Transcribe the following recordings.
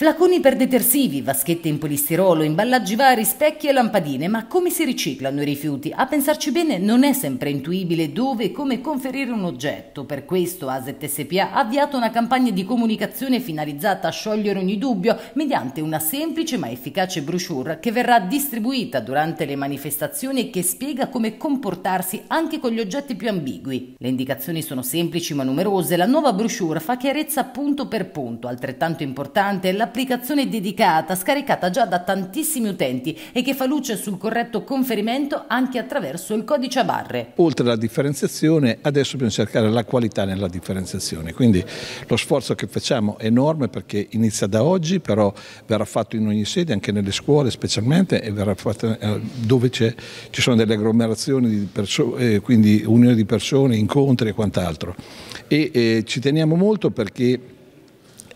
Flaconi per detersivi, vaschette in polistirolo, imballaggi vari, specchi e lampadine, ma come si riciclano i rifiuti? A pensarci bene non è sempre intuibile dove e come conferire un oggetto. Per questo Aset SPA ha avviato una campagna di comunicazione finalizzata a sciogliere ogni dubbio mediante una semplice ma efficace brochure che verrà distribuita durante le manifestazioni e che spiega come comportarsi anche con gli oggetti più ambigui. Le indicazioni sono semplici ma numerose, la nuova brochure fa chiarezza punto per punto, altrettanto importante è la applicazione dedicata scaricata già da tantissimi utenti e che fa luce sul corretto conferimento anche attraverso il codice a barre. Oltre alla differenziazione adesso bisogna cercare la qualità nella differenziazione, quindi lo sforzo che facciamo è enorme perché inizia da oggi, però verrà fatto in ogni sede, anche nelle scuole specialmente, e verrà fatto, eh, dove ci sono delle agglomerazioni, eh, quindi unioni di persone, incontri e quant'altro. E eh, ci teniamo molto perché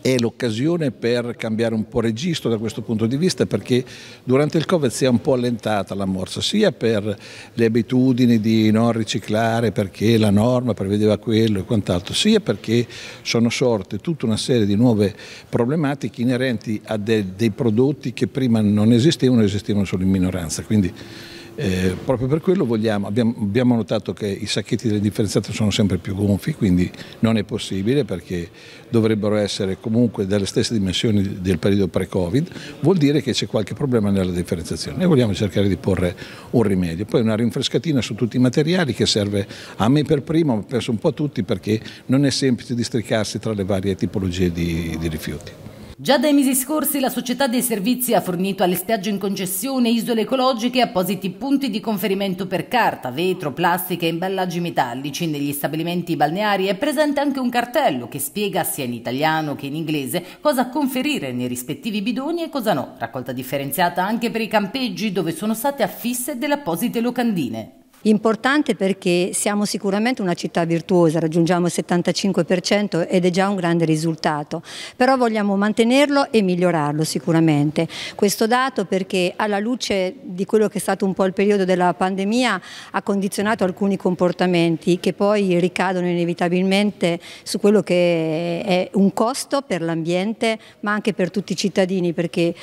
è l'occasione per cambiare un po' registro da questo punto di vista perché durante il Covid si è un po' allentata la morsa sia per le abitudini di non riciclare perché la norma prevedeva quello e quant'altro sia perché sono sorte tutta una serie di nuove problematiche inerenti a dei, dei prodotti che prima non esistevano esistevano solo in minoranza quindi eh, proprio per quello vogliamo, abbiamo, abbiamo, notato che i sacchetti delle differenziate sono sempre più gonfi, quindi non è possibile perché dovrebbero essere comunque delle stesse dimensioni del periodo pre-Covid, vuol dire che c'è qualche problema nella differenziazione e vogliamo cercare di porre un rimedio. Poi una rinfrescatina su tutti i materiali che serve a me per primo, penso un po' a tutti perché non è semplice districarsi tra le varie tipologie di, di rifiuti. Già dai mesi scorsi la società dei servizi ha fornito alle spiagge in concessione isole ecologiche appositi punti di conferimento per carta, vetro, plastica e imballaggi metallici. Negli stabilimenti balneari è presente anche un cartello che spiega sia in italiano che in inglese cosa conferire nei rispettivi bidoni e cosa no. Raccolta differenziata anche per i campeggi dove sono state affisse delle apposite locandine. Importante perché siamo sicuramente una città virtuosa, raggiungiamo il 75% ed è già un grande risultato, però vogliamo mantenerlo e migliorarlo sicuramente. Questo dato perché alla luce di quello che è stato un po' il periodo della pandemia ha condizionato alcuni comportamenti che poi ricadono inevitabilmente su quello che è un costo per l'ambiente ma anche per tutti i cittadini perché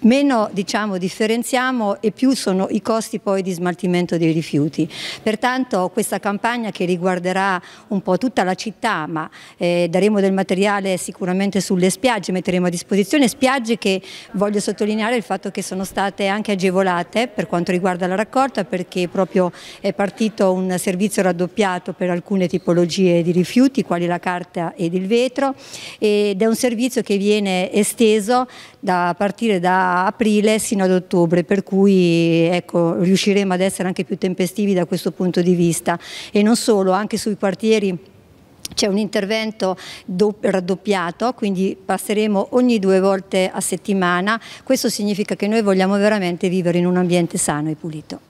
meno diciamo, differenziamo e più sono i costi poi di smaltimento dei rifiuti. Pertanto questa campagna che riguarderà un po' tutta la città, ma eh, daremo del materiale sicuramente sulle spiagge, metteremo a disposizione spiagge che voglio sottolineare il fatto che sono state anche agevolate per quanto riguarda la raccolta perché proprio è partito un servizio raddoppiato per alcune tipologie di rifiuti, quali la carta ed il vetro ed è un servizio che viene esteso da, a partire da aprile sino ad ottobre, per cui ecco, riusciremo ad essere anche più tempestivi da questo punto di vista e non solo, anche sui quartieri c'è un intervento raddoppiato, quindi passeremo ogni due volte a settimana. Questo significa che noi vogliamo veramente vivere in un ambiente sano e pulito.